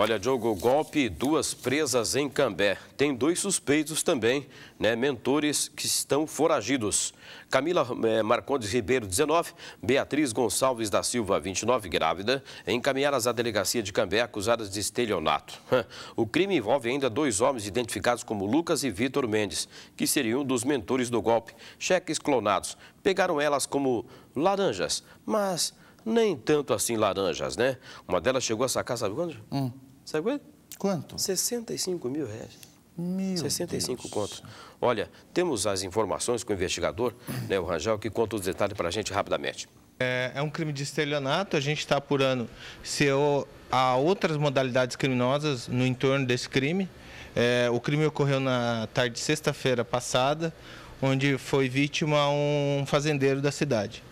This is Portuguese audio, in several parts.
Olha, Diogo, golpe, duas presas em Cambé. Tem dois suspeitos também, né? Mentores que estão foragidos. Camila é, Marcondes Ribeiro, 19, Beatriz Gonçalves da Silva, 29, grávida, encaminhadas à delegacia de Cambé acusadas de estelionato. O crime envolve ainda dois homens identificados como Lucas e Vitor Mendes, que seriam um dos mentores do golpe. Cheques clonados. Pegaram elas como laranjas, mas nem tanto assim laranjas, né? Uma delas chegou a sacar, sabe quando? Hum. Sabe quanto? Quanto? 65 mil reais. Meu 65 Deus. Olha, temos as informações com o investigador, né, o Rangel, que conta os detalhes para a gente rapidamente. É, é um crime de estelionato, a gente está apurando se eu, é há outras modalidades criminosas no entorno desse crime. É, o crime ocorreu na tarde de sexta-feira passada, onde foi vítima um fazendeiro da cidade.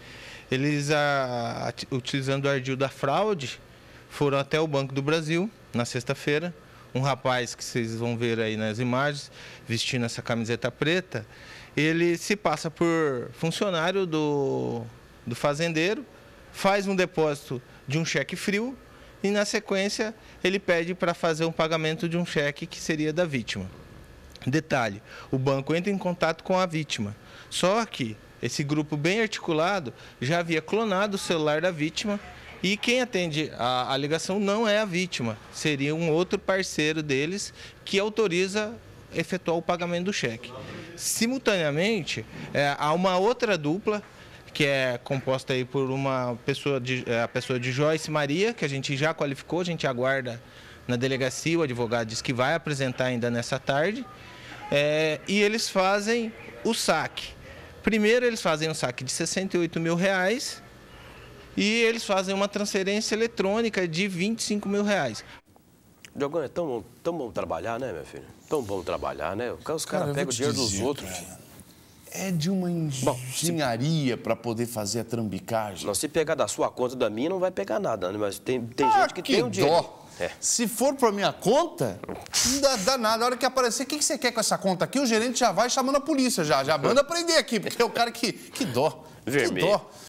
Eles, a, a, utilizando o ardil da fraude, foram até o Banco do Brasil na sexta-feira. Um rapaz que vocês vão ver aí nas imagens, vestindo essa camiseta preta, ele se passa por funcionário do, do fazendeiro, faz um depósito de um cheque frio e, na sequência, ele pede para fazer um pagamento de um cheque que seria da vítima. Detalhe: o banco entra em contato com a vítima. Só que esse grupo bem articulado já havia clonado o celular da vítima e quem atende a, a ligação não é a vítima, seria um outro parceiro deles que autoriza efetuar o pagamento do cheque. Simultaneamente, é, há uma outra dupla que é composta aí por uma pessoa de, é, a pessoa de Joyce Maria, que a gente já qualificou, a gente aguarda na delegacia, o advogado diz que vai apresentar ainda nessa tarde. É, e eles fazem o saque. Primeiro eles fazem um saque de 68 mil reais e eles fazem uma transferência eletrônica de 25 mil reais. Diogo, é tão bom, tão bom trabalhar, né, meu filho? Tão bom trabalhar, né? Os caras cara, pegam o dinheiro dizer, dos outros. Cara, é de uma engenharia se... para poder fazer a trambicagem. Não, se pegar da sua conta da minha, não vai pegar nada, né? Mas tem, tem ah, gente que, que tem o um dinheiro. É. Se for para minha conta, não dá, dá, nada. A hora que aparecer, o que, que você quer com essa conta aqui? O gerente já vai chamando a polícia, já. Já manda prender aqui, porque é o cara que. Que dó. Vermelho. Que dó.